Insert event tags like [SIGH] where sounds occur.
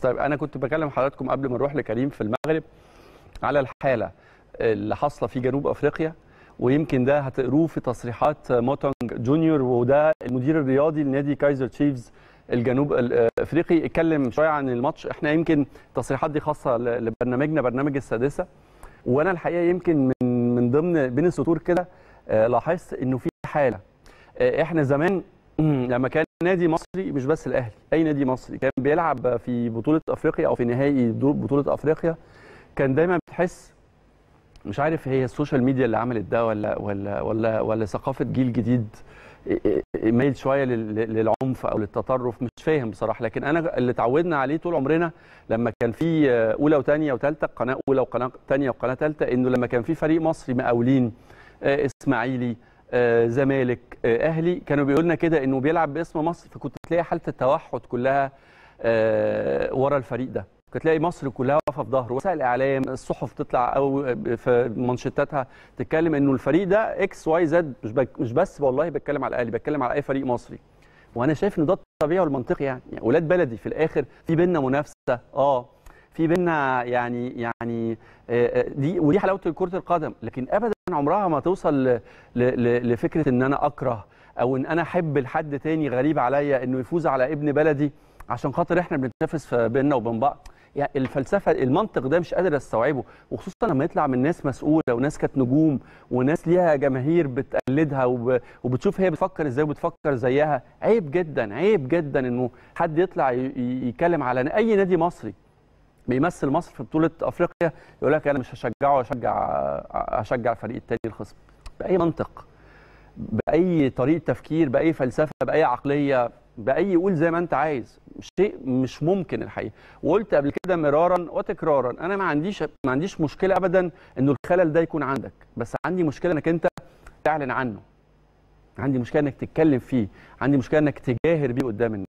طيب انا كنت بكلم حضراتكم قبل ما نروح لكريم في المغرب على الحاله اللي حاصله في جنوب افريقيا ويمكن ده هتقروه في تصريحات موتونج جونيور وده المدير الرياضي لنادي كايزر تشيفز الجنوب الافريقي اتكلم شويه عن الماتش احنا يمكن التصريحات دي خاصه لبرنامجنا برنامج السادسه وانا الحقيقه يمكن من من ضمن بين السطور كده آه، لاحظت انه في حاله آه، احنا زمان [CLEARS THROAT] لما كان نادي مصري مش بس الاهلي اي نادي مصري كان بيلعب في بطوله افريقيا او في نهائي بطوله افريقيا كان دايما بتحس مش عارف هي السوشيال ميديا اللي عملت ده ولا ولا ولا ولا ثقافه جيل جديد مايل شويه للعنف او للتطرف مش فاهم بصراحه لكن انا اللي اتعودنا عليه طول عمرنا لما كان في اولى وثانيه وثالثه قناه اولى وقناه ثانيه وقناه ثالثه انه لما كان في فريق مصري مقاولين آه، اسماعيلي آه، زمالك آه، اهلي كانوا بيقولوا لنا كده انه بيلعب باسم مصر فكنت تلاقي حاله التوحد كلها آه، ورا الفريق ده كنت تلاقي مصر كلها واقفه في ظهره وسائل الاعلام الصحف تطلع او في منشطاتها تتكلم انه الفريق ده اكس واي زد مش مش بس والله بتكلم على الاهلي بتكلم على اي فريق مصري وانا شايف ان ده الطبيعي والمنطقي يعني اولاد يعني بلدي في الاخر في بينا منافسه اه في بينا يعني يعني دي ودي حلاوه كره القدم لكن ابدا عمرها ما توصل لفكره ان انا اكره او ان انا احب لحد تاني غريب عليا انه يفوز على ابن بلدي عشان خاطر احنا بنتنافس بيننا وبين بعض يعني الفلسفه المنطق ده مش قادر استوعبه وخصوصا لما يطلع من ناس مسؤوله وناس كانت نجوم وناس ليها جماهير بتقلدها وب... وبتشوف هي بتفكر ازاي وبتفكر زيها عيب جدا عيب جدا انه حد يطلع ي... يتكلم على اي نادي مصري بيمثل مصر في بطوله افريقيا يقول لك انا مش هشجعه هشجع هشجع الفريق الثاني الخصم باي منطق باي طريقه تفكير باي فلسفه باي عقليه باي قول زي ما انت عايز شيء مش ممكن الحقيقه وقلت قبل كده مرارا وتكرارا انا ما عنديش ما عنديش مشكله ابدا انه الخلل ده يكون عندك بس عندي مشكله انك انت تعلن عنه عندي مشكله انك تتكلم فيه عندي مشكله انك تجاهر بيه قدام الناس